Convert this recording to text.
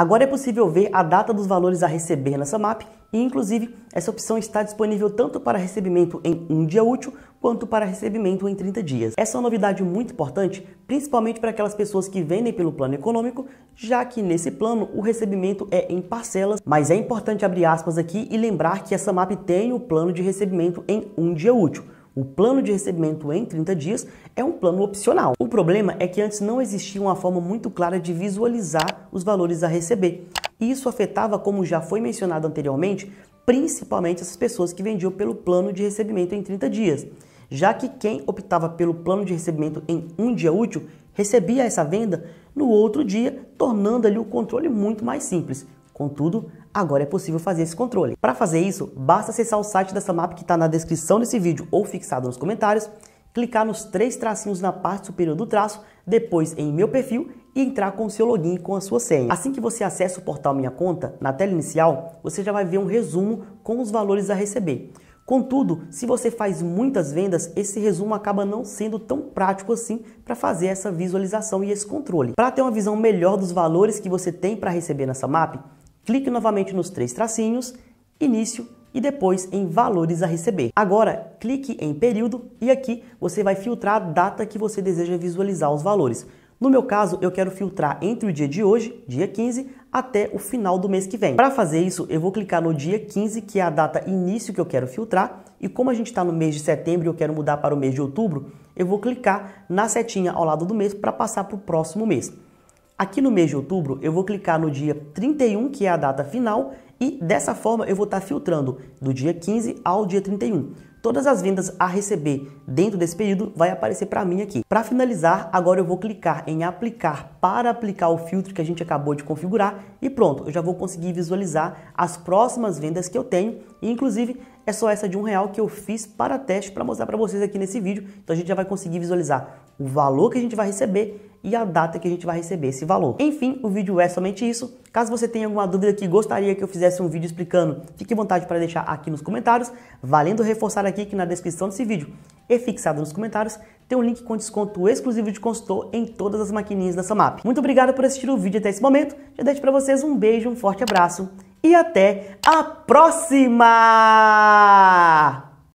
Agora é possível ver a data dos valores a receber nessa MAP e, inclusive, essa opção está disponível tanto para recebimento em um dia útil quanto para recebimento em 30 dias. Essa é uma novidade muito importante, principalmente para aquelas pessoas que vendem pelo plano econômico, já que nesse plano o recebimento é em parcelas, mas é importante abrir aspas aqui e lembrar que essa MAP tem o plano de recebimento em um dia útil. O plano de recebimento em 30 dias é um plano opcional. O problema é que antes não existia uma forma muito clara de visualizar os valores a receber. E isso afetava, como já foi mencionado anteriormente, principalmente as pessoas que vendiam pelo plano de recebimento em 30 dias, já que quem optava pelo plano de recebimento em um dia útil recebia essa venda no outro dia, tornando ali o controle muito mais simples. Contudo, agora é possível fazer esse controle. Para fazer isso, basta acessar o site da Samap que está na descrição desse vídeo ou fixado nos comentários, clicar nos três tracinhos na parte superior do traço, depois em meu perfil e entrar com o seu login e com a sua senha. Assim que você acessa o portal Minha Conta, na tela inicial, você já vai ver um resumo com os valores a receber. Contudo, se você faz muitas vendas, esse resumo acaba não sendo tão prático assim para fazer essa visualização e esse controle. Para ter uma visão melhor dos valores que você tem para receber nessa MAP, clique novamente nos três tracinhos, início e depois em valores a receber. Agora, clique em período e aqui você vai filtrar a data que você deseja visualizar os valores. No meu caso, eu quero filtrar entre o dia de hoje, dia 15, até o final do mês que vem. Para fazer isso, eu vou clicar no dia 15, que é a data início que eu quero filtrar, e como a gente está no mês de setembro e eu quero mudar para o mês de outubro, eu vou clicar na setinha ao lado do mês para passar para o próximo mês. Aqui no mês de outubro, eu vou clicar no dia 31, que é a data final, e dessa forma eu vou estar tá filtrando do dia 15 ao dia 31. Todas as vendas a receber dentro desse período vai aparecer para mim aqui. Para finalizar, agora eu vou clicar em aplicar para aplicar o filtro que a gente acabou de configurar e pronto, eu já vou conseguir visualizar as próximas vendas que eu tenho e inclusive é só essa de um real que eu fiz para teste para mostrar para vocês aqui nesse vídeo. Então a gente já vai conseguir visualizar o valor que a gente vai receber e a data que a gente vai receber esse valor. Enfim, o vídeo é somente isso. Caso você tenha alguma dúvida que gostaria que eu fizesse um vídeo explicando, fique à vontade para deixar aqui nos comentários. Valendo reforçar aqui que na descrição desse vídeo e fixado nos comentários tem um link com desconto exclusivo de consultor em todas as maquininhas da Samap. Muito obrigado por assistir o vídeo até esse momento. Já deixo para vocês um beijo, um forte abraço e até a próxima!